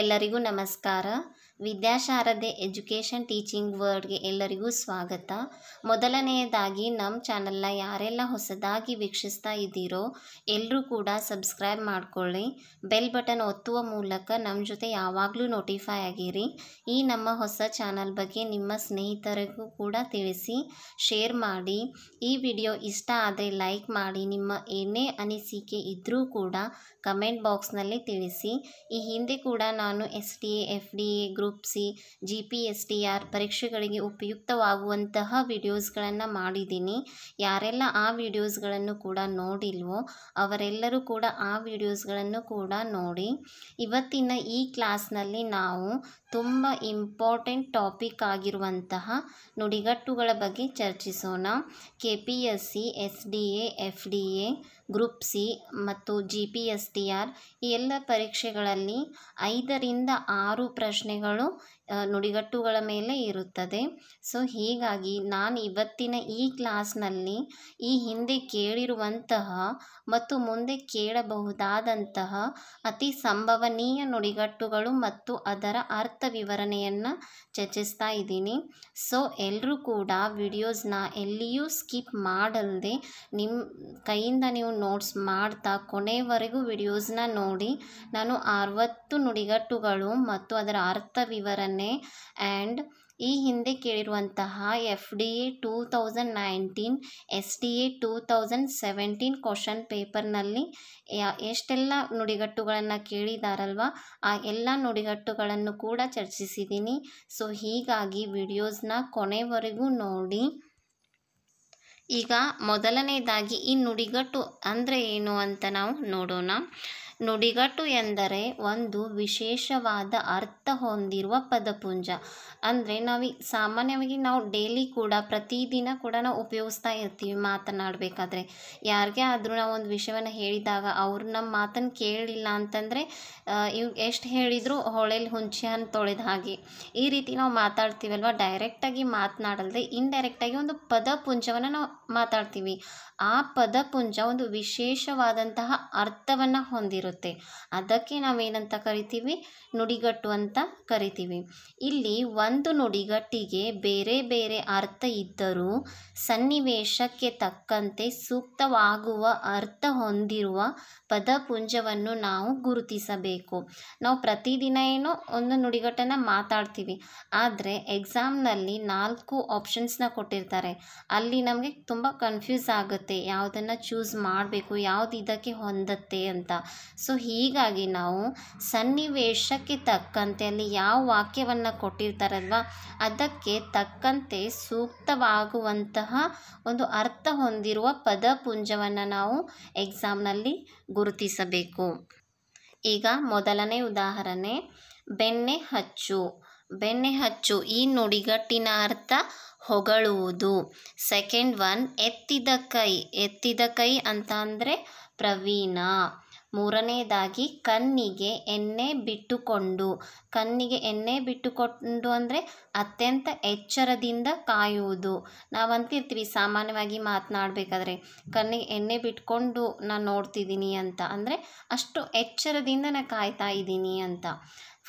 ಎಲ್ಲರಿಗೂ ನಮಸ್ಕಾರ ವಿದ್ಯಾಶಾರದೆ education teaching ವರ್ಡ್ಗೆ ಎಲ್ಲರಿಗೂ ಸ್ವಾಗತ ಮೊದಲನೆಯದಾಗಿ ನಮ್ಮ ಚಾನಲ್ನ ಯಾರೆಲ್ಲ ಹೊಸದಾಗಿ ವೀಕ್ಷಿಸ್ತಾ ಇದ್ದೀರೋ ಎಲ್ಲರೂ ಕೂಡ ಸಬ್ಸ್ಕ್ರೈಬ್ ಮಾಡಿಕೊಳ್ಳಿ ಬೆಲ್ ಬಟನ್ ಒತ್ತುವ ಮೂಲಕ ನಮ್ಮ ಜೊತೆ ಯಾವಾಗಲೂ ನೋಟಿಫೈ ಆಗಿರಿ ಈ ನಮ್ಮ ಹೊಸ ಚಾನಲ್ ಬಗ್ಗೆ ನಿಮ್ಮ ಸ್ನೇಹಿತರಿಗೂ ಕೂಡ ತಿಳಿಸಿ ಶೇರ್ ಮಾಡಿ ಈ ವಿಡಿಯೋ ಇಷ್ಟ ಆದರೆ ಲೈಕ್ ಮಾಡಿ ನಿಮ್ಮ ಏನೇ ಅನಿಸಿಕೆ ಇದ್ದರೂ ಕೂಡ ಕಮೆಂಟ್ ಬಾಕ್ಸ್ನಲ್ಲಿ ತಿಳಿಸಿ ಈ ಹಿಂದೆ ಕೂಡ ನಾನು S D F D A group group C G P S T R ಪರೀಕ್ಷೆಗಳಿಗೆ ಉಪಯುಕ್ತವಾಗುವಂತಹ ವಿಡಿಯೋಸ್ಗಳನ್ನು ಮಾಡಿದ್ದೀನಿ ಯಾರೆಲ್ಲ ಆ ವಿಡಿಯೋಸ್ಗಳನ್ನು ಕೂಡ ನೋಡಿಲ್ವೋ ಅವರೆಲ್ಲರೂ ಕೂಡ ಆ ವಿಡಿಯೋಸ್ಗಳನ್ನು ಕೂಡ ನೋಡಿ ಇವತ್ತಿನ ಈ ಕ್ಲಾಸ್ನಲ್ಲಿ ನಾವು ತುಂಬ ಇಂಪಾರ್ಟೆಂಟ್ ಟಾಪಿಕ್ ಆಗಿರುವಂತಹ ನುಡಿಗಟ್ಟುಗಳ ಬಗ್ಗೆ ಚರ್ಚಿಸೋಣ K P S C S D A F D A group C ಮತ್ತು G P S T R ಈ ಎಲ್ಲ ಪರೀಕ್ಷೆಗಳಲ್ಲಿ ಐದರಿಂದ ಆರು ಪ್ರಶ್ನೆಗಳು ನುಡಿಗಟ್ಟುಗಳ ಮೇಲೆ ಇರುತ್ತದೆ ಸೊ ಹೀಗಾಗಿ ನಾನು ಇವತ್ತಿನ ಈ ಕ್ಲಾಸ್ನಲ್ಲಿ ಈ ಹಿಂದೆ ಕೇಳಿರುವಂತಹ ಮತ್ತು ಮುಂದೆ ಕೇಳಬಹುದಾದಂತಹ ಅತಿ ಸಂಭವನೀಯ ನುಡಿಗಟ್ಟುಗಳು ಮತ್ತು ಅದರ ಅರ್ಥ ವಿವರಣೆಯನ್ನು ಚರ್ಚಿಸ್ತಾ ಇದ್ದೀನಿ ಸೊ ಎಲ್ಲರೂ ಕೂಡ ವಿಡಿಯೋಸ್ನ ಎಲ್ಲಿಯೂ ಸ್ಕಿಪ್ ಮಾಡಲ್ಲದೆ ನಿಮ್ಮ ಕೈಯಿಂದ ನೀವು ನೋಟ್ಸ್ ಮಾಡ್ತಾ ಕೊನೆವರೆಗೂ ವಿಡಿಯೋಸ್ನ ನೋಡಿ ನಾನು ಅರವತ್ತು ನುಡಿಗಟ್ಟುಗಳು ಮತ್ತು ಅದರ ಅರ್ಥ ವಿವರಣೆ ಆ್ಯಂಡ್ ಈ ಹಿಂದೆ ಕೇಳಿರುವಂತಹ F D A two thousand nineteen S D A two thousand seventeen question ಪೇಪರ್ನಲ್ಲಿ ಎಷ್ಟೆಲ್ಲ ನುಡಿಗಟ್ಟುಗಳನ್ನು ಕೇಳಿದಾರಲ್ವ ಆ ಎಲ್ಲ ನುಡಿಗಟ್ಟುಗಳನ್ನು ಕೂಡ ಚರ್ಚಿಸಿದ್ದೀನಿ ಸೊ ಹೀಗಾಗಿ ವಿಡಿಯೋಸ್ನ ಕೊನೆವರೆಗೂ ನೋಡಿ ಈಗ ಮೊದಲನೇದಾಗಿ ಈ ನುಡಿಗಟ್ಟು ಅಂದರೆ ಏನು ಅಂತ ನಾವು ನೋಡೋಣ ನುಡಿಗಟ್ಟು ಎಂದರೆ ಒಂದು ವಿಶೇಷವಾದ ಅರ್ಥ ಹೊಂದಿರುವ ಪದಪುಂಜ ಅಂದರೆ ನಾವು ಸಾಮಾನ್ಯವಾಗಿ ನಾವು ಡೈಲಿ ಕೂಡ ಪ್ರತಿದಿನ ಕೂಡ ನಾವು ಉಪಯೋಗಿಸ್ತಾ ಇರ್ತೀವಿ ಮಾತನಾಡಬೇಕಾದ್ರೆ ಯಾರಿಗೆ ಆದರೂ ನಾವು ಒಂದು ವಿಷಯವನ್ನು ಹೇಳಿದಾಗ ಅವ್ರು ನಮ್ಮ ಮಾತನ್ನು ಕೇಳಿಲ್ಲ ಅಂತಂದರೆ ಇವ್ ಎಷ್ಟು ಹೇಳಿದರೂ ಹೊಳೆಲಿ ಹುಂಚೆ ಹಣ್ಣು ತೊಳೆದ ಹಾಗೆ ಈ ರೀತಿ ನಾವು ಮಾತಾಡ್ತೀವಲ್ವ ಡೈರೆಕ್ಟಾಗಿ ಮಾತನಾಡಲ್ದೆ ಡೈರೆಕ್ಟಾಗಿ ಒಂದು ಪದಪುಂಜವನ್ನು ನಾವು ಮಾತಾಡ್ತೀವಿ ಆ ಪದಪುಂಜ ಒಂದು ವಿಶೇಷವಾದಂತಹ ಅರ್ಥವನ್ನು ಹೊಂದಿರುತ್ತೆ ಇರುತ್ತೆ ಅದಕ್ಕೆ ನಾವೇನಂತ ಕರಿತೀವಿ ನುಡಿಗಟ್ಟು ಅಂತ ಕರಿತೀವಿ ಇಲ್ಲಿ ಒಂದು ನುಡಿಗಟ್ಟಿಗೆ ಬೇರೆ ಬೇರೆ ಅರ್ಥ ಇದ್ದರೂ ಸನ್ನಿವೇಶಕ್ಕೆ ತಕ್ಕಂತೆ ಸೂಕ್ತವಾಗುವ ಅರ್ಥ ಹೊಂದಿರುವ ಪದಪುಂಜವನ್ನು ನಾವು ಗುರುತಿಸಬೇಕು ನಾವು ಪ್ರತಿದಿನ ಏನೋ ಒಂದು ನುಡಿಗಟ್ಟನ್ನು ಮಾತಾಡ್ತೀವಿ ಆದರೆ ಎಕ್ಸಾಮ್ನಲ್ಲಿ ನಾಲ್ಕು ಆಪ್ಷನ್ಸ್ನ ಕೊಟ್ಟಿರ್ತಾರೆ ಅಲ್ಲಿ ನಮಗೆ ತುಂಬ ಕನ್ಫ್ಯೂಸ್ ಆಗುತ್ತೆ ಯಾವುದನ್ನು ಚೂಸ್ ಮಾಡಬೇಕು ಯಾವುದು ಇದಕ್ಕೆ ಹೊಂದತ್ತೆ ಅಂತ ಸೊ ಹೀಗಾಗಿ ನಾವು ಸನ್ನಿವೇಶಕ್ಕೆ ತಕ್ಕಂತೆ ಅಲ್ಲಿ ಯಾವ ವಾಕ್ಯವನ್ನು ಕೊಟ್ಟಿರ್ತಾರಲ್ವಾ ಅದಕ್ಕೆ ತಕ್ಕಂತೆ ಸೂಕ್ತವಾಗುವಂತಹ ಒಂದು ಅರ್ಥ ಹೊಂದಿರುವ ಪದಪುಂಜವನ್ನು ನಾವು ಎಕ್ಸಾಮ್ನಲ್ಲಿ ಗುರುತಿಸಬೇಕು ಈಗ ಮೊದಲನೇ ಉದಾಹರಣೆ ಬೆಣ್ಣೆ ಹಚ್ಚು ಬೆಣ್ಣೆ ಹಚ್ಚು ಈ ನುಡಿಗಟ್ಟಿನ ಅರ್ಥ ಹೊಗಳುವುದು ಸೆಕೆಂಡ್ ಒನ್ ಎತ್ತಿದ ಕೈ ಎತ್ತಿದ ಕೈ ಅಂತ ಅಂದರೆ ಪ್ರವೀಣ ಮೂರನೇದಾಗಿ ಕಣ್ಣಿಗೆ ಎಣ್ಣೆ ಬಿಟ್ಟುಕೊಂಡು ಕಣ್ಣಿಗೆ ಎಣ್ಣೆ ಬಿಟ್ಟುಕೊಂಡು ಅಂದರೆ ಅತ್ಯಂತ ಎಚ್ಚರದಿಂದ ಕಾಯುವುದು ನಾವು ಅಂತಿರ್ತೀವಿ ಸಾಮಾನ್ಯವಾಗಿ ಮಾತನಾಡಬೇಕಾದ್ರೆ ಕಣ್ಣಿಗೆ ಎಣ್ಣೆ ಬಿಟ್ಕೊಂಡು ನಾನು ನೋಡ್ತಿದ್ದೀನಿ ಅಂತ ಅಂದರೆ ಅಷ್ಟು ಎಚ್ಚರದಿಂದ ನಾನು ಕಾಯ್ತಾ ಇದ್ದೀನಿ ಅಂತ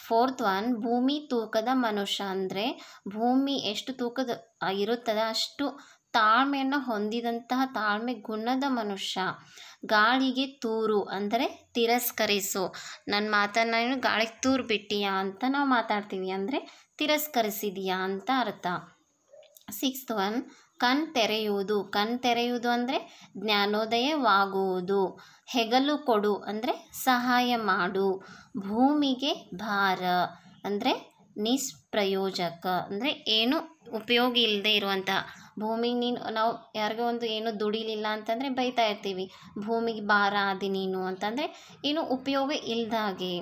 ಫೋರ್ತ್ ಒನ್ ಭೂಮಿ ತೂಕದ ಮನುಷ್ಯ ಅಂದರೆ ಭೂಮಿ ಎಷ್ಟು ತೂಕದ ಇರುತ್ತದೆ ಅಷ್ಟು ತಾಳ್ಮೆಯನ್ನು ಹೊಂದಿದಂತಹ ತಾಳ್ಮೆ ಗುಣದ ಮನುಷ್ಯ ಗಾಳಿಗೆ ತೂರು ಅಂದರೆ ತಿರಸ್ಕರಿಸು ನನ್ನ ಮಾತನ್ನು ಗಾಳಿಗೆ ತೂರು ಬಿಟ್ಟಿಯಾ ಅಂತ ನಾವು ಮಾತಾಡ್ತೀವಿ ಅಂದರೆ ತಿರಸ್ಕರಿಸಿದೀಯಾ ಅಂತ ಅರ್ಥ ಸಿಕ್ಸ್ತ್ ಒನ್ ಕಣ್ ತೆರೆಯುವುದು ಕಣ್ ತೆರೆಯುವುದು ಅಂದರೆ ಜ್ಞಾನೋದಯವಾಗುವುದು ಹೆಗಲು ಕೊಡು ಅಂದರೆ ಸಹಾಯ ಮಾಡು ಭೂಮಿಗೆ ಭಾರ ಅಂದರೆ ನಿಷ್ಪ್ರಯೋಜಕ ಅಂದರೆ ಏನು ಉಪಯೋಗ ಇಲ್ಲದೆ ಇರುವಂಥ ಭೂಮಿಗೆ ನೀನು ನಾವು ಯಾರಿಗೋ ಒಂದು ಏನು ದುಡಿಲಿಲ್ಲ ಅಂತಂದರೆ ಬೈತಾ ಇರ್ತೀವಿ ಭೂಮಿಗೆ ಭಾರ ಆದಿ ನೀನು ಅಂತಂದರೆ ಏನು ಉಪಯೋಗ ಇಲ್ದಾಗೆ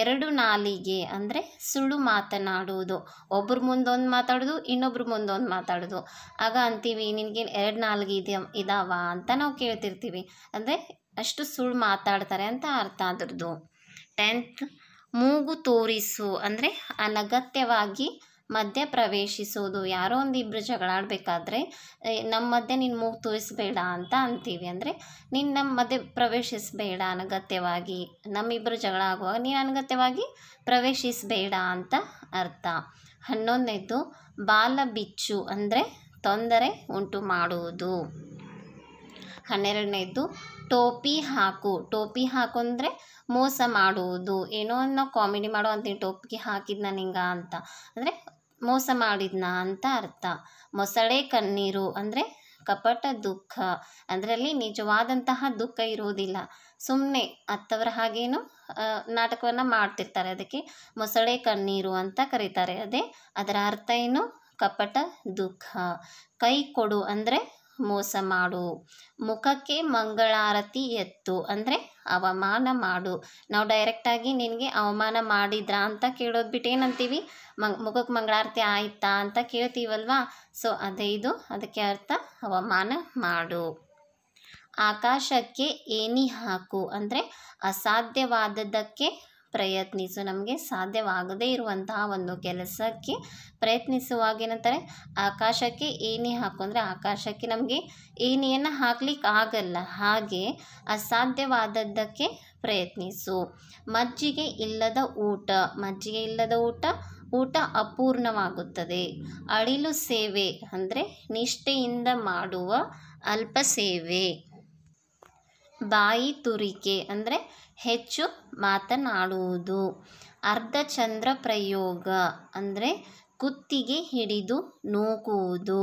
ಎರಡು ನಾಲಿಗೆ ಅಂದರೆ ಸುಳ್ಳು ಮಾತನಾಡುವುದು ಒಬ್ಬರ ಮುಂದೊಂದು ಮಾತಾಡೋದು ಇನ್ನೊಬ್ರ ಮುಂದೊಂದು ಮಾತಾಡೋದು ಆಗ ಅಂತೀವಿ ನಿನಗೇನು ಎರಡು ನಾಲ್ಗೆ ಇದೆಯ ಇದಾವ ಅಂತ ನಾವು ಕೇಳ್ತಿರ್ತೀವಿ ಅಂದರೆ ಅಷ್ಟು ಸುಳ್ಳು ಮಾತಾಡ್ತಾರೆ ಅಂತ ಅರ್ಥ ಅದ್ರದ್ದು ಟೆಂತ್ ಮೂಗು ತೋರಿಸು ಅಂದರೆ ಅನಗತ್ಯವಾಗಿ ಮಧ್ಯ ಪ್ರವೇಶಿಸೋದು ಯಾರೋ ಒಂದು ಇಬ್ಬರು ಜಗಳಾಡಬೇಕಾದ್ರೆ ನಮ್ಮ ಮಧ್ಯೆ ನೀನು ಮೂಗು ತೋರಿಸ್ಬೇಡ ಅಂತ ಅಂತೀವಿ ಅಂದರೆ ನೀನು ನಮ್ಮ ಮಧ್ಯೆ ಪ್ರವೇಶಿಸಬೇಡ ಅನಗತ್ಯವಾಗಿ ನಮ್ಮಿಬ್ಬರು ಜಗಳ ಆಗುವಾಗ ನೀನು ಅನಗತ್ಯವಾಗಿ ಪ್ರವೇಶಿಸಬೇಡ ಅಂತ ಅರ್ಥ ಹನ್ನೊಂದನೇದು ಬಾಲ ಬಿಚ್ಚು ಅಂದರೆ ತೊಂದರೆ ಉಂಟು ಮಾಡುವುದು ಹನ್ನೆರಡನೇದ್ದು ಟೋಪಿ ಹಾಕು ಟೋಪಿ ಹಾಕು ಅಂದರೆ ಮೋಸ ಮಾಡುವುದು ಏನೋ ನಾವು ಕಾಮಿಡಿ ಮಾಡೋ ಅಂತೀನಿ ಟೋಪಿಗೆ ಹಾಕಿದ್ನ ನಿಂಗ ಅಂತ ಅಂದರೆ ಮೋಸ ಮಾಡಿದ್ನ ಅಂತ ಅರ್ಥ ಮೊಸಳೆ ಕಣ್ಣೀರು ಅಂದರೆ ಕಪಟ ದುಃಖ ಅದರಲ್ಲಿ ನಿಜವಾದಂತಹ ದುಃಖ ಇರುವುದಿಲ್ಲ ಸುಮ್ಮನೆ ಅತ್ತವರ ಹಾಗೇನು ನಾಟಕವನ್ನು ಮಾಡ್ತಿರ್ತಾರೆ ಅದಕ್ಕೆ ಮೊಸಳೆ ಕಣ್ಣೀರು ಅಂತ ಕರೀತಾರೆ ಅದೇ ಅದರ ಅರ್ಥ ಏನು ಕಪಟ ದುಃಖ ಕೈ ಕೊಡು ಅಂದರೆ ಮೋಸ ಮಾಡು ಮುಖಕ್ಕೆ ಮಂಗಳಾರತಿ ಎತ್ತು ಅಂದರೆ ಅವಮಾನ ಮಾಡು ನಾವು ಡೈರೆಕ್ಟಾಗಿ ನಿನಗೆ ಅವಮಾನ ಮಾಡಿದ್ರ ಅಂತ ಕೇಳೋದು ಬಿಟ್ಟು ಏನಂತೀವಿ ಮಂಗ್ ಮುಖಕ್ಕೆ ಮಂಗಳಾರತಿ ಆಯಿತಾ ಅಂತ ಕೇಳ್ತೀವಲ್ವಾ ಸೊ ಅದೇ ಇದು ಅದಕ್ಕೆ ಅರ್ಥ ಅವಮಾನ ಮಾಡು ಆಕಾಶಕ್ಕೆ ಏನಿ ಹಾಕು ಅಂದರೆ ಅಸಾಧ್ಯವಾದದ್ದಕ್ಕೆ ಪ್ರಯತ್ನಿಸು ನಮಗೆ ಸಾಧ್ಯವಾಗದೇ ಇರುವಂತಹ ಒಂದು ಕೆಲಸಕ್ಕೆ ಪ್ರಯತ್ನಿಸುವಾಗ ಏನಂತಾರೆ ಆಕಾಶಕ್ಕೆ ಏಣಿ ಹಾಕೊಂಡ್ರೆ ಆಕಾಶಕ್ಕೆ ನಮಗೆ ಏನೆಯನ್ನು ಹಾಕ್ಲಿಕ್ಕೆ ಆಗಲ್ಲ ಹಾಗೆ ಅಸಾಧ್ಯವಾದದ್ದಕ್ಕೆ ಪ್ರಯತ್ನಿಸು ಮಜ್ಜಿಗೆ ಇಲ್ಲದ ಊಟ ಮಜ್ಜಿಗೆ ಇಲ್ಲದ ಊಟ ಊಟ ಅಪೂರ್ಣವಾಗುತ್ತದೆ ಅಳಿಲು ಸೇವೆ ಅಂದರೆ ನಿಷ್ಠೆಯಿಂದ ಮಾಡುವ ಅಲ್ಪ ಸೇವೆ ಬಾಯಿ ತುರಿಕೆ ಅಂದರೆ ಹೆಚ್ಚು ಮಾತನಾಡುವುದು ಅರ್ಧಚಂದ್ರ ಪ್ರಯೋಗ ಅಂದರೆ ಕುತ್ತಿಗೆ ಹಿಡಿದು ನೂಕುವುದು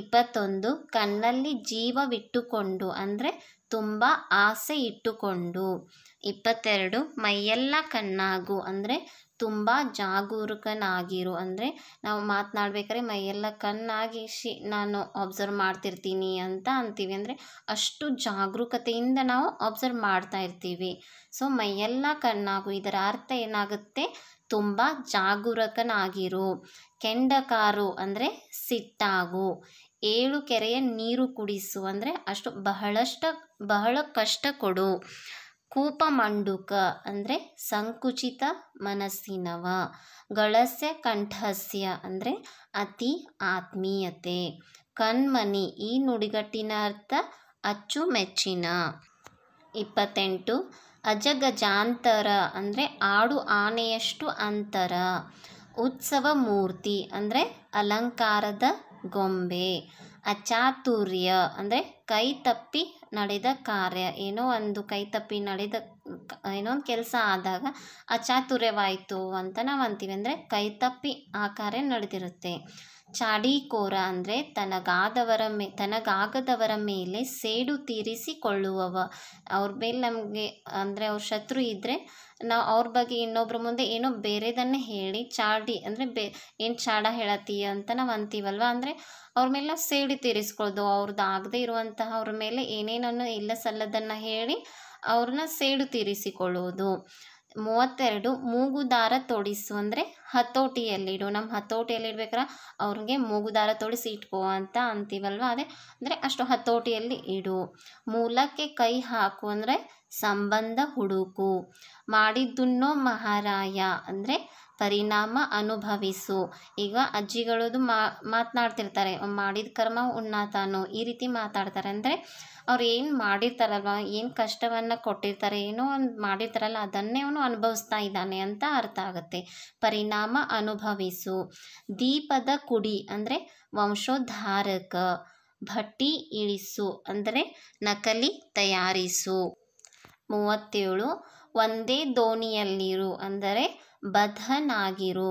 ಇಪ್ಪತ್ತೊಂದು ಕಣ್ಣಲ್ಲಿ ಜೀವವಿಟ್ಟುಕೊಂಡು ಅಂದರೆ ತುಂಬ ಆಸೆ ಇಟ್ಟುಕೊಂಡು ಇಪ್ಪತ್ತೆರಡು ಮೈಯೆಲ್ಲ ಕಣ್ಣಾಗು ಅಂದರೆ ತುಂಬ ಜಾಗರೂಕನಾಗಿರು ಅಂದರೆ ನಾವು ಮಾತನಾಡ್ಬೇಕಾದ್ರೆ ಮೈಯೆಲ್ಲ ಕಣ್ಣಾಗಿ ನಾನು ಅಬ್ಸರ್ವ್ ಮಾಡ್ತಿರ್ತೀನಿ ಅಂತ ಅಂತೀವಿ ಅಂದರೆ ಅಷ್ಟು ಜಾಗರೂಕತೆಯಿಂದ ನಾವು ಅಬ್ಸರ್ವ್ ಮಾಡ್ತಾ ಇರ್ತೀವಿ ಸೊ ಮೈಯೆಲ್ಲ ಕಣ್ಣಾಗು ಇದರ ಅರ್ಥ ಏನಾಗುತ್ತೆ ತುಂಬ ಜಾಗರೂಕನಾಗಿರು ಕೆಂಡಕಾರು ಅಂದರೆ ಸಿಟ್ಟಾಗು ಏಳು ಕೆರೆಯ ನೀರು ಕುಡಿಸು ಅಂದರೆ ಅಷ್ಟು ಬಹಳಷ್ಟು ಬಹಳ ಕಷ್ಟ ಕೊಡು ಕೂಪಮಂಡುಕ ಅಂದರೆ ಸಂಕುಚಿತ ಮನಸ್ಸಿನವ ಗಳಸ್ಯ ಕಂಠಸ್ಯ ಅಂದರೆ ಅತಿ ಆತ್ಮೀಯತೆ ಕಣ್ಮನಿ ಈ ನುಡಿಗಟ್ಟಿನ ಅರ್ಥ ಅಚ್ಚುಮೆಚ್ಚಿನ ಇಪ್ಪತ್ತೆಂಟು ಅಜಗಜಾಂತರ ಅಂದರೆ ಆಡು ಆನೆಯಷ್ಟು ಅಂತರ ಉತ್ಸವ ಮೂರ್ತಿ ಅಂದರೆ ಅಲಂಕಾರದ ಗೊಂಬೆ ಅಚಾತುರ್ಯ ಅಂದರೆ ಕೈ ತಪ್ಪಿ ನಡೆದ ಕಾರ್ಯ ಏನೋ ಒಂದು ಕೈ ತಪ್ಪಿ ನಡೆದ ಏನೋ ಒಂದು ಕೆಲಸ ಆದಾಗ ಅಚಾತುರ್ಯವಾಯಿತು ಅಂತ ನಾವು ಅಂತೀವಿ ಅಂದರೆ ಕೈ ತಪ್ಪಿ ಆ ಕಾರ್ಯ ನಡೆದಿರುತ್ತೆ ಚಾಡಿಕೋರ ಅಂದರೆ ತನಗಾದವರ ಮೇ ತನಗಾಗದವರ ಮೇಲೆ ಸೇಡು ತೀರಿಸಿಕೊಳ್ಳುವವ ಅವ್ರ ಮೇಲೆ ನಮಗೆ ಅಂದರೆ ಅವ್ರ ಶತ್ರು ಇದ್ದರೆ ನಾವು ಅವ್ರ ಬಗ್ಗೆ ಇನ್ನೊಬ್ಬರ ಮುಂದೆ ಏನೋ ಬೇರೆದನ್ನೇ ಹೇಳಿ ಚಾಡಿ ಅಂದರೆ ಬೇ ಏನು ಚಾಡ ಹೇಳತ್ತೀಯ ಅಂತ ನಾವು ಅಂತೀವಲ್ವ ಅಂದರೆ ಅವ್ರ ಮೇಲೆ ನಾವು ಸೇಡು ತೀರಿಸ್ಕೊಳ್ಳೋದು ಅವ್ರದ್ದು ಆಗದೆ ಇರುವಂತಹ ಅವ್ರ ಮೇಲೆ ಏನೇನನ್ನು ಇಲ್ಲ ಸಲ್ಲದನ್ನು ಹೇಳಿ ಅವ್ರನ್ನ ಸೇಡು ತೀರಿಸಿಕೊಳ್ಳುವುದು ಮೂವತ್ತೆರಡು ಮೂಗುದಾರ ತೊಡಿಸು ಅಂದರೆ ಹತೋಟಿಯಲ್ಲಿಡು ನಮ್ಮ ಹತೋಟಿಯಲ್ಲಿಡ್ಬೇಕಾರೆ ಅವ್ರಿಗೆ ಮೂಗುದಾರ ತೊಡಿಸಿ ಇಟ್ಕೋ ಅಂತ ಅಂತೀವಲ್ವ ಅದೇ ಅಂದರೆ ಅಷ್ಟು ಹತೋಟಿಯಲ್ಲಿ ಇಡು ಮೂಲಕ್ಕೆ ಕೈ ಹಾಕು ಅಂದರೆ ಸಂಬಂಧ ಹುಡುಕು ಮಾಡಿದ್ದುನ್ನೋ ಮಹಾರಾಯ ಅಂದರೆ ಪರಿಣಾಮ ಅನುಭವಿಸು ಈಗ ಅಜ್ಜಿಗಳದು ಮಾತನಾಡ್ತಿರ್ತಾರೆ ಮಾಡಿದ ಕರ್ಮ ಉನ್ನಾತನು ಈ ರೀತಿ ಮಾತಾಡ್ತಾರೆ ಅಂದರೆ ಅವ್ರು ಏನು ಮಾಡಿರ್ತಾರಲ್ವ ಏನು ಕಷ್ಟವನ್ನು ಕೊಟ್ಟಿರ್ತಾರೆ ಏನೋ ಒಂದು ಮಾಡಿರ್ತಾರಲ್ಲ ಅದನ್ನೇ ಅವನು ಅನುಭವಿಸ್ತಾ ಇದ್ದಾನೆ ಅಂತ ಅರ್ಥ ಆಗುತ್ತೆ ಪರಿಣಾಮ ಅನುಭವಿಸು ದೀಪದ ಕುಡಿ ಅಂದರೆ ವಂಶೋದ್ಧಾರಕ ಭಟ್ಟಿ ಇಳಿಸು ಅಂದರೆ ನಕಲಿ ತಯಾರಿಸು ಮೂವತ್ತೇಳು ಒಂದೇ ದೋಣಿಯಲ್ಲಿರು ಅಂದರೆ ಬಧನಾಗಿರು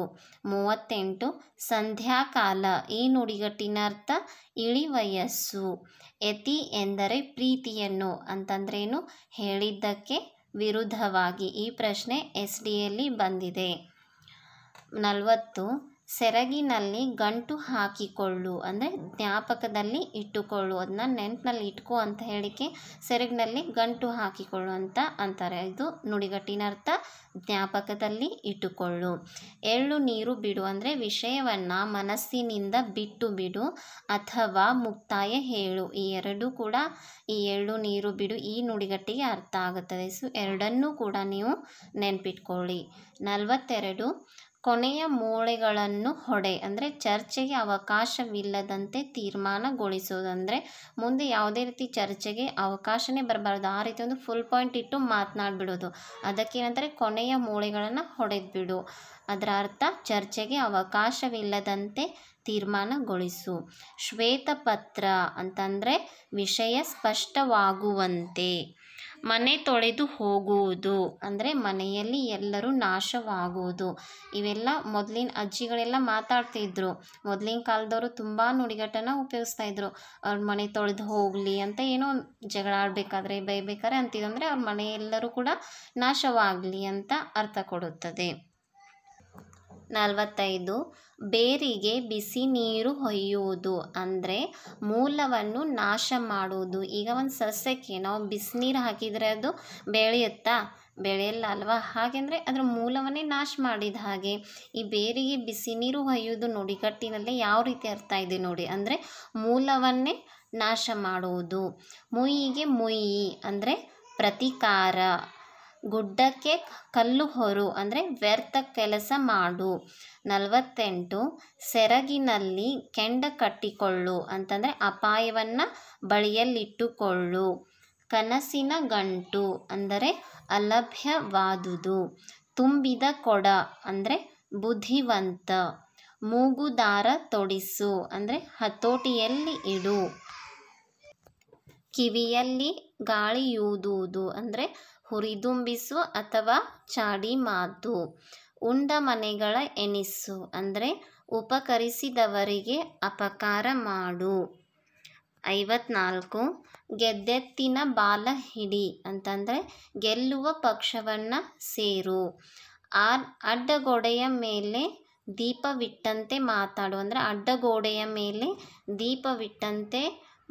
ಮೂವತ್ತೆಂಟು ಸಂಧ್ಯಾಕಾಲ ಈ ನುಡಿಗಟ್ಟಿನರ್ಥ ಇಳಿವಯಸ್ಸು ಯತಿ ಎಂದರೆ ಪ್ರೀತಿಯನ್ನು ಅಂತಂದ್ರೇನು ಹೇಳಿದ್ದಕ್ಕೆ ವಿರುದ್ಧವಾಗಿ ಈ ಪ್ರಶ್ನೆ ಎಸ್ ಡಿಯಲ್ಲಿ ಬಂದಿದೆ ನಲವತ್ತು ಸೆರಗಿನಲ್ಲಿ ಗಂಟು ಹಾಕಿಕೊಳ್ಳು ಅಂದರೆ ಜ್ಞಾಪಕದಲ್ಲಿ ಇಟ್ಟುಕೊಳ್ಳು ಅದನ್ನ ನೆನ್ಪಿನಲ್ಲಿ ಇಟ್ಕೋ ಅಂತ ಹೇಳಿಕೆ ಸೆರಗಿನಲ್ಲಿ ಗಂಟು ಹಾಕಿಕೊಳ್ಳು ಅಂತ ಅಂತಾರೆ ಇದು ನುಡಿಗಟ್ಟಿನ ಅರ್ಥ ಜ್ಞಾಪಕದಲ್ಲಿ ಇಟ್ಟುಕೊಳ್ಳು ಎಳ್ಳು ನೀರು ಬಿಡು ಅಂದರೆ ವಿಷಯವನ್ನು ಮನಸ್ಸಿನಿಂದ ಬಿಟ್ಟು ಬಿಡು ಅಥವಾ ಮುಕ್ತಾಯ ಹೇಳು ಈ ಎರಡೂ ಕೂಡ ಈ ಎಳ್ಳು ನೀರು ಬಿಡು ಈ ನುಡಿಗಟ್ಟಿಗೆ ಅರ್ಥ ಆಗುತ್ತದೆ ಸೊ ಎರಡನ್ನೂ ಕೂಡ ನೀವು ನೆನ್ಪಿಟ್ಕೊಳ್ಳಿ ನಲವತ್ತೆರಡು ಕೊನೆಯ ಮೂಳೆಗಳನ್ನು ಹೊಡೆ ಅಂದರೆ ಚರ್ಚೆಗೆ ಅವಕಾಶವಿಲ್ಲದಂತೆ ತೀರ್ಮಾನಗೊಳಿಸೋದಂದರೆ ಮುಂದೆ ಯಾವುದೇ ರೀತಿ ಚರ್ಚೆಗೆ ಅವಕಾಶನೇ ಬರಬಾರ್ದು ಆ ರೀತಿ ಒಂದು ಫುಲ್ ಪಾಯಿಂಟ್ ಇಟ್ಟು ಮಾತನಾಡ್ಬಿಡೋದು ಅದಕ್ಕೇನಂದರೆ ಕೊನೆಯ ಮೂಳೆಗಳನ್ನು ಹೊಡೆದ್ಬಿಡು ಅದರ ಅರ್ಥ ಚರ್ಚೆಗೆ ಅವಕಾಶವಿಲ್ಲದಂತೆ ತೀರ್ಮಾನಗೊಳಿಸು ಶ್ವೇತಪತ್ರ ಅಂತಂದರೆ ವಿಷಯ ಸ್ಪಷ್ಟವಾಗುವಂತೆ ಮನೆ ತೊಳೆದು ಹೋಗುವುದು ಅಂದರೆ ಮನೆಯಲ್ಲಿ ಎಲ್ಲರೂ ನಾಶವಾಗುವುದು ಇವೆಲ್ಲ ಮೊದಲಿನ ಅಜ್ಜಿಗಳೆಲ್ಲ ಮಾತಾಡ್ತಿದ್ರು ಮೊದಲಿನ ಕಾಲದವರು ತುಂಬ ನುಡಿಗಟ್ಟನ ಉಪಯೋಗಿಸ್ತಾ ಇದ್ರು ಅವ್ರ ಮನೆ ತೊಳೆದು ಹೋಗಲಿ ಅಂತ ಏನೋ ಜಗಳ ಆಡಬೇಕಾದ್ರೆ ಬೈಬೇಕಾದ್ರೆ ಅಂದರೆ ಅವ್ರ ಮನೆಯೆಲ್ಲರೂ ಕೂಡ ನಾಶವಾಗಲಿ ಅಂತ ಅರ್ಥ ಕೊಡುತ್ತದೆ ನಲವತ್ತೈದು ಬೇರಿಗೆ ಬಿಸಿ ನೀರು ಹೊಯ್ಯುವುದು ಅಂದರೆ ಮೂಲವನ್ನು ನಾಶ ಮಾಡುವುದು ಈಗ ಒಂದು ಸಸ್ಯಕ್ಕೆ ನಾವು ಬಿಸಿನೀರು ಹಾಕಿದರೆ ಅದು ಬೆಳೆಯುತ್ತಾ ಬೆಳೆಯಲ್ಲ ಅಲ್ವಾ ಹಾಗೆಂದರೆ ಅದರ ಮೂಲವನ್ನೇ ನಾಶ ಮಾಡಿದ ಹಾಗೆ ಈ ಬೇರಿಗೆ ಬಿಸಿ ನೀರು ಹೊಯ್ಯುವುದು ನುಡಿಗಟ್ಟಿನಲ್ಲೇ ಯಾವ ರೀತಿ ಅರ್ಥ ಇದೆ ನೋಡಿ ಅಂದರೆ ಮೂಲವನ್ನೇ ನಾಶ ಮಾಡುವುದು ಮುಯಿಗೆ ಮುಯಿ ಅಂದರೆ ಪ್ರತಿಕಾರ ಗುಡ್ಡಕ್ಕೆ ಕಲ್ಲು ಹೊರು ಅಂದರೆ ವ್ಯರ್ಥ ಕೆಲಸ ಮಾಡು ನಲವತ್ತೆಂಟು ಸೆರಗಿನಲ್ಲಿ ಕೆಂಡ ಕಟ್ಟಿಕೊಳ್ಳು ಅಂತಂದರೆ ಅಪಾಯವನ್ನು ಬಳಿಯಲ್ಲಿಟ್ಟುಕೊಳ್ಳು ಕನಸಿನ ಗಂಟು ಅಂದರೆ ಅಲಭ್ಯವಾದುದು ತುಂಬಿದ ಕೊಡ ಅಂದರೆ ಬುದ್ಧಿವಂತ ಮೂಗುದಾರ ತೊಡಿಸು ಅಂದರೆ ಹತೋಟಿಯಲ್ಲಿ ಇಡು ಕಿವಿಯಲ್ಲಿ ಗಾಳಿಯೂದುವುದು ಅಂದರೆ ಹುರಿದುಂಬಿಸು ಅಥವಾ ಚಾಡಿ ಮಾತು ಉಂಡ ಮನೆಗಳ ಎನಿಸು ಅಂದರೆ ಉಪಕರಿಸಿದವರಿಗೆ ಅಪಕಾರ ಮಾಡು ಐವತ್ನಾಲ್ಕು ಗೆದ್ದೆತ್ತಿನ ಬಾಲ ಹಿಡಿ ಅಂತಂದರೆ ಗೆಲ್ಲುವ ಪಕ್ಷವನ್ನು ಸೇರು ಆ ಅಡ್ಡಗೋಡೆಯ ಮೇಲೆ ದೀಪವಿಟ್ಟಂತೆ ಮಾತಾಡು ಅಂದರೆ ಅಡ್ಡಗೋಡೆಯ ಮೇಲೆ ದೀಪವಿಟ್ಟಂತೆ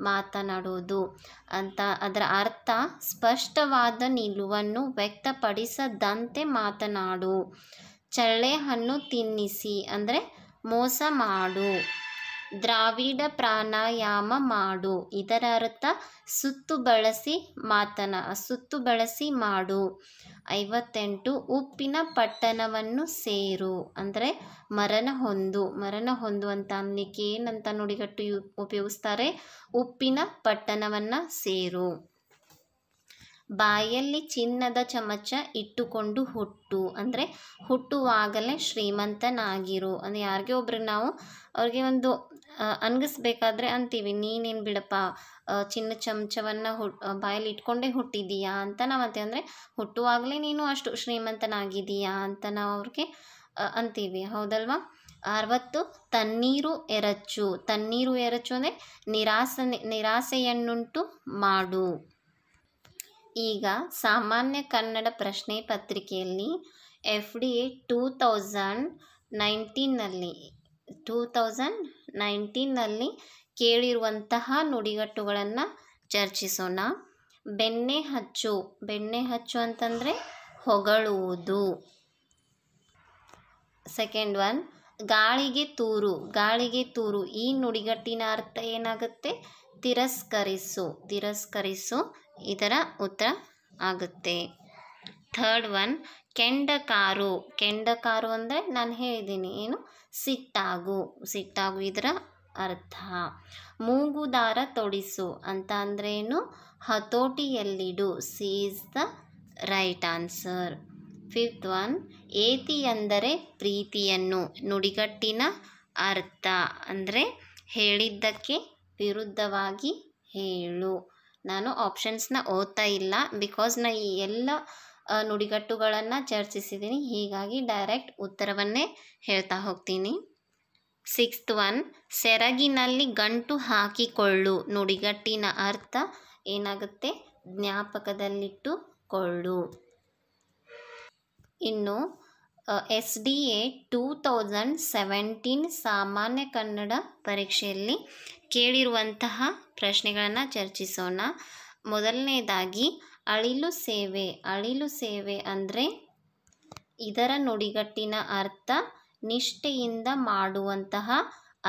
ಮಾತನಾಡುವುದು ಅಂತ ಅದರ ಅರ್ಥ ಸ್ಪಷ್ಟವಾದ ನಿಲುವನ್ನು ವ್ಯಕ್ತಪಡಿಸದಂತೆ ಮಾತನಾಡು ಚಳ್ಳೆ ಹಣ್ಣು ತಿನ್ನಿಸಿ ಅಂದರೆ ಮೋಸ ಮಾಡು ದ್ರಾವಿಡ ಪ್ರಾಣಾಯಾಮ ಮಾಡು ಇದರ ಅರ್ಥ ಸುತ್ತು ಬಳಸಿ ಮಾತನ ಸುತ್ತು ಬಳಸಿ ಮಾಡು ಐವತ್ತೆಂಟು ಉಪ್ಪಿನ ಪಟ್ಟಣವನ್ನು ಸೇರು ಅಂದರೆ ಮರಣ ಹೊಂದು ಮರಣ ಹೊಂದು ಅಂತ ಅನ್ನಿಕ್ಕೆ ಏನಂತ ನುಡಿಗಟ್ಟು ಉಪಯೋಗಿಸ್ತಾರೆ ಉಪ್ಪಿನ ಪಟ್ಟಣವನ್ನು ಸೇರು ಬಾಯಲ್ಲಿ ಚಿನ್ನದ ಚಮಚ ಇಟ್ಟುಕೊಂಡು ಹುಟ್ಟು ಅಂದರೆ ಹುಟ್ಟುವಾಗಲೇ ಶ್ರೀಮಂತನಾಗಿರು ಅಂದರೆ ಯಾರಿಗೆ ಒಬ್ರು ನಾವು ಅವ್ರಿಗೆ ಒಂದು ಅನ್ಗಿಸ್ಬೇಕಾದ್ರೆ ಅಂತೀವಿ ನೀನೇನು ಬಿಡಪ್ಪ ಚಿನ್ನ ಚಮಚವನ್ನು ಹು ಬಾಯಲ್ಲಿ ಇಟ್ಕೊಂಡೇ ಹುಟ್ಟಿದೀಯಾ ಅಂತ ನಾವು ಅಂತೀವಿ ಅಂದರೆ ಹುಟ್ಟುವಾಗಲೇ ನೀನು ಅಷ್ಟು ಶ್ರೀಮಂತನಾಗಿದ್ದೀಯಾ ಅಂತ ನಾವು ಅವ್ರಿಗೆ ಅಂತೀವಿ ಹೌದಲ್ವಾ ಅರವತ್ತು ತಣ್ಣೀರು ಎರಚು ತಣ್ಣೀರು ಎರಚು ಅಂದರೆ ನಿರಾಸನೆ ನಿರಾಸೆಯನ್ನುಂಟು ಮಾಡು ಈಗ ಸಾಮಾನ್ಯ ಕನ್ನಡ ಪ್ರಶ್ನೆ ಪತ್ರಿಕೆಯಲ್ಲಿ ಎಫ್ ಡಿ ಟೂ ತೌಸಂಡ್ ನೈನ್ಟೀನಲ್ಲಿ ಟೂ ತೌಸಂಡ್ ನೈನ್ಟೀನಲ್ಲಿ ಕೇಳಿರುವಂತಹ ನುಡಿಗಟ್ಟುಗಳನ್ನು ಚರ್ಚಿಸೋಣ ಬೆಣ್ಣೆ ಹಚ್ಚು ಬೆಣ್ಣೆ ಹಚ್ಚು ಅಂತಂದರೆ ಹೊಗಳುವುದು ಸೆಕೆಂಡ್ ಒನ್ ಗಾಳಿಗೆ ತೂರು ಗಾಳಿಗೆ ತೂರು ಈ ನುಡಿಗಟ್ಟಿನ ಅರ್ಥ ಏನಾಗುತ್ತೆ ತಿರಸ್ಕರಿಸು ತಿರಸ್ಕರಿಸು ಇದರ ಉತ್ತರ ಆಗುತ್ತೆ ಥರ್ಡ್ ಒನ್ ಕೆಂಡ ಕಾರು ಕೆಂಡ ಕಾರು ಅಂದರೆ ನಾನು ಹೇಳಿದ್ದೀನಿ ಏನು ಸಿಟ್ಟಾಗು ಸಿಟ್ಟಾಗು ಇದರ ಅರ್ಥ ಮೂಗುದಾರ ತೊಡಿಸು ಅಂತ ಏನು ಹತೋಟಿಯಲ್ಲಿಡು C is the right answer fifth one ಏತಿ ಅಂದರೆ ಪ್ರೀತಿಯನ್ನು ನುಡಿಗಟ್ಟಿನ ಅರ್ಥ ಅಂದರೆ ಹೇಳಿದ್ದಕ್ಕೆ ವಿರುದ್ಧವಾಗಿ ಹೇಳು ನಾನು ಆಪ್ಷನ್ಸ್ನ ಓದ್ತಾ ಇಲ್ಲ ಬಿಕಾಸ್ ನಾ ಈ ಎಲ್ಲ ನುಡಿಗಟ್ಟುಗಳನ್ನು ಚರ್ಚಿಸಿದ್ದೀನಿ ಹೀಗಾಗಿ ಡೈರೆಕ್ಟ್ ಉತ್ತರವನ್ನೇ ಹೇಳ್ತಾ ಹೋಗ್ತೀನಿ ಸಿಕ್ಸ್ತ್ ಒನ್ ಸೆರಗಿನಲ್ಲಿ ಗಂಟು ಹಾಕಿಕೊಳ್ಳು ನುಡಿಗಟ್ಟಿನ ಅರ್ಥ ಏನಾಗುತ್ತೆ ಜ್ಞಾಪಕದಲ್ಲಿಟ್ಟುಕೊಳ್ಳು ಇನ್ನು S D A two thousand seventeen ಸಾಮಾನ್ಯ ಕನ್ನಡ ಪರೀಕ್ಷೆಯಲ್ಲಿ ಕೇಳಿರುವಂತಹ ಪ್ರಶ್ನೆಗಳನ್ನು ಚರ್ಚಿಸೋಣ ಮೊದಲನೇದಾಗಿ ಅಳಿಲು ಸೇವೆ ಅಳಿಲು ಸೇವೆ ಅಂದರೆ ಇದರ ನುಡಿಗಟ್ಟಿನ ಅರ್ಥ ನಿಷ್ಠೆಯಿಂದ ಮಾಡುವಂತಹ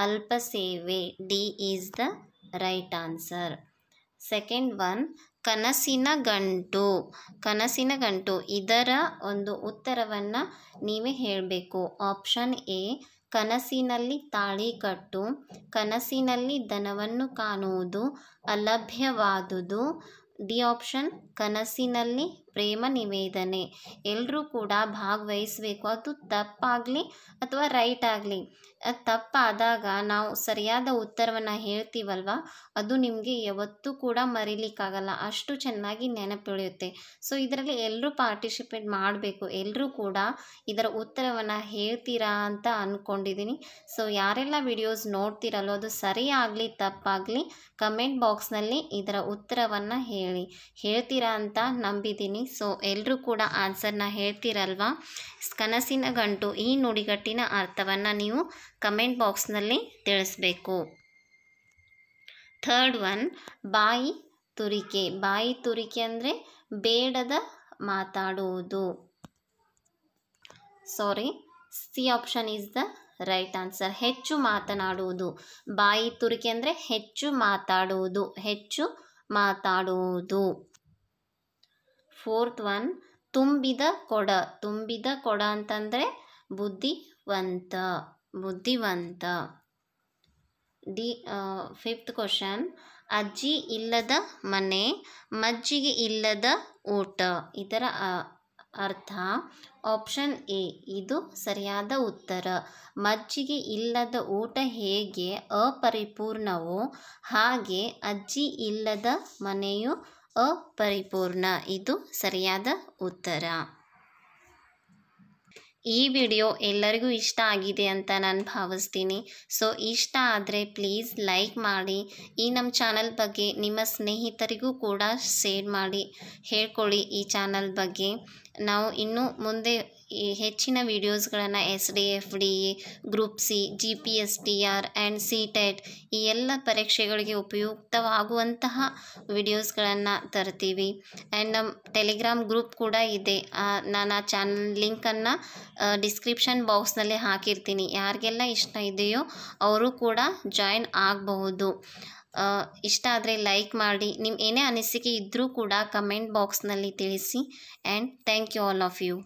ಅಲ್ಪ ಸೇವೆ D is the right answer second one ಕನಸಿನ ಗಂಟು ಕನಸಿನ ಗಂಟು ಇದರ ಒಂದು ಉತ್ತರವನ್ನು ನೀವೇ ಹೇಳಬೇಕು ಆಪ್ಷನ್ ಎ ಕನಸಿನಲ್ಲಿ ತಾಳಿ ಕನಸಿನಲ್ಲಿ ದನವನ್ನು ಕಾಣುವುದು ಅಲಭ್ಯವಾದುದು ಡಿ ಆಪ್ಷನ್ ಕನಸಿನಲ್ಲಿ ಪ್ರೇಮ ನಿವೇದನೆ ಎಲ್ಲರೂ ಕೂಡ ಭಾಗವಹಿಸಬೇಕು ಅದು ತಪ್ಪಾಗಲಿ ಅಥವಾ ರೈಟ್ ಆಗಲಿ ತಪ್ಪಾದಾಗ ನಾವು ಸರಿಯಾದ ಉತ್ತರವನ್ನು ಹೇಳ್ತೀವಲ್ವ ಅದು ನಿಮಗೆ ಯಾವತ್ತೂ ಕೂಡ ಮರಿಲಿಕ್ಕಾಗಲ್ಲ ಅಷ್ಟು ಚೆನ್ನಾಗಿ ನೆನಪಿಳಿಯುತ್ತೆ ಸೊ ಇದರಲ್ಲಿ ಎಲ್ಲರೂ ಪಾರ್ಟಿಸಿಪೇಟ್ ಮಾಡಬೇಕು ಎಲ್ಲರೂ ಕೂಡ ಇದರ ಉತ್ತರವನ್ನು ಹೇಳ್ತೀರಾ ಅಂತ ಅಂದ್ಕೊಂಡಿದ್ದೀನಿ ಸೊ ಯಾರೆಲ್ಲ ವಿಡಿಯೋಸ್ ನೋಡ್ತಿರಲ್ಲೋ ಅದು ಸರಿ ಆಗಲಿ ತಪ್ಪಾಗಲಿ ಕಮೆಂಟ್ ಬಾಕ್ಸ್ನಲ್ಲಿ ಇದರ ಉತ್ತರವನ್ನು ಹೇಳಿ ಹೇಳ್ತೀರಾ ಅಂತ ನಂಬಿದ್ದೀನಿ ಸೊ ಎಲ್ಲರೂ ಕೂಡ ಆನ್ಸರ್ನ ಹೇಳ್ತೀರಲ್ವಾ ಕನಸಿನ ಗಂಟು ಈ ನುಡಿಗಟ್ಟಿನ ಅರ್ಥವನ್ನು ನೀವು ಕಮೆಂಟ್ ಬಾಕ್ಸ್ನಲ್ಲಿ ತಿಳಿಸ್ಬೇಕು ಥರ್ಡ್ ಒನ್ ಬಾಯಿ ತುರಿಕೆ ಬಾಯಿ ತುರಿಕೆ ಅಂದರೆ ಬೇಡದ ಮಾತಾಡುವುದು sorry C option is the right answer ಹೆಚ್ಚು ಮಾತನಾಡುವುದು ಬಾಯಿ ತುರಿಕೆ ಅಂದರೆ ಹೆಚ್ಚು ಮಾತಾಡುವುದು ಹೆಚ್ಚು ಮಾತಾಡುವುದು ಫೋರ್ತ್ ಒನ್ ತುಂಬಿದ ಕೊಡ ತುಂಬಿದ ಕೊಡ ಅಂತಂದರೆ ಬುದ್ಧಿವಂತ ಬುದ್ಧಿವಂತ ಡಿ ಫಿಫ್ತ್ ಕ್ವಶನ್ ಅಜ್ಜಿ ಇಲ್ಲದ ಮನೆ ಮಜ್ಜಿಗೆ ಇಲ್ಲದ ಊಟ ಇದರ ಅರ್ಥ ಆಪ್ಷನ್ ಎ ಇದು ಸರಿಯಾದ ಉತ್ತರ ಮಜ್ಜಿಗೆ ಇಲ್ಲದ ಊಟ ಹೇಗೆ ಅಪರಿಪೂರ್ಣವೋ ಹಾಗೆ ಅಜ್ಜಿ ಇಲ್ಲದ ಮನೆಯು ಅಪರಿಪೂರ್ಣ ಇದು ಸರಿಯಾದ ಉತ್ತರ ಈ ವಿಡಿಯೋ ಎಲ್ಲರಿಗೂ ಇಷ್ಟ ಆಗಿದೆ ಅಂತ ನಾನು ಭಾವಿಸ್ತೀನಿ ಸೊ ಇಷ್ಟ ಆದರೆ ಪ್ಲೀಸ್ ಲೈಕ್ ಮಾಡಿ ಈ ನಮ್ಮ ಚಾನಲ್ ಬಗ್ಗೆ ನಿಮ್ಮ ಸ್ನೇಹಿತರಿಗೂ ಕೂಡ ಶೇರ್ ಮಾಡಿ ಹೇಳ್ಕೊಳ್ಳಿ ಈ ಚಾನಲ್ ಬಗ್ಗೆ ನಾವು ಇನ್ನೂ ಮುಂದೆ ಹೆಚ್ಚಿನ ವೀಡಿಯೋಸ್ಗಳನ್ನು S D F D group C G P S T R and C TET ಈ ಎಲ್ಲ ಪರೀಕ್ಷೆಗಳಿಗೆ ಉಪಯುಕ್ತವಾಗುವಂತಹ ವಿಡಿಯೋಸ್ಗಳನ್ನು ತರ್ತೀವಿ ಆ್ಯಂಡ್ ನಮ್ಮ ಟೆಲಿಗ್ರಾಮ್ ಗ್ರೂಪ್ ಕೂಡ ಇದೆ ನಾನು ಆ ಚಾನಲ್ ಲಿಂಕನ್ನು ಡಿಸ್ಕ್ರಿಪ್ಷನ್ ಬಾಕ್ಸ್ನಲ್ಲಿ ಹಾಕಿರ್ತೀನಿ ಯಾರಿಗೆಲ್ಲ ಇಷ್ಟ ಇದೆಯೋ ಅವರು ಕೂಡ ಜಾಯಿನ್ ಆಗಬಹುದು ಇಷ್ಟ ಆದರೆ ಲೈಕ್ ಮಾಡಿ ನಿಮ್ಮ ಏನೇ ಅನಿಸಿಕೆ ಇದ್ದರೂ ಕೂಡ ಕಮೆಂಟ್ ಬಾಕ್ಸ್ನಲ್ಲಿ ತಿಳಿಸಿ and thank you all of you